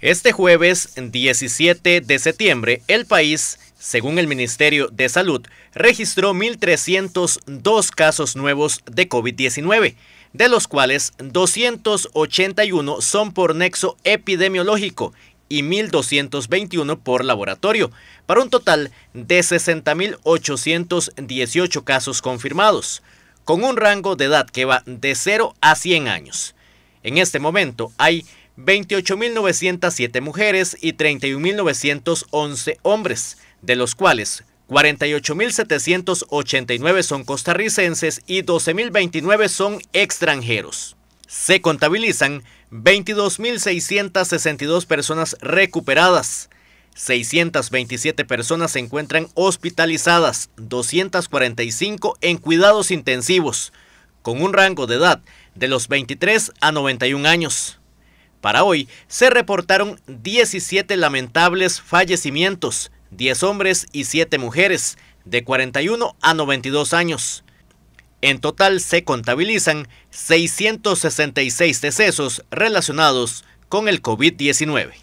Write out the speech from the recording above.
Este jueves 17 de septiembre, el país, según el Ministerio de Salud, registró 1.302 casos nuevos de COVID-19, de los cuales 281 son por nexo epidemiológico y 1.221 por laboratorio, para un total de 60.818 casos confirmados, con un rango de edad que va de 0 a 100 años. En este momento hay 28.907 mujeres y 31.911 hombres, de los cuales 48.789 son costarricenses y 12.029 son extranjeros. Se contabilizan 22.662 personas recuperadas, 627 personas se encuentran hospitalizadas, 245 en cuidados intensivos, con un rango de edad de los 23 a 91 años. Para hoy se reportaron 17 lamentables fallecimientos, 10 hombres y 7 mujeres, de 41 a 92 años. En total se contabilizan 666 decesos relacionados con el COVID-19.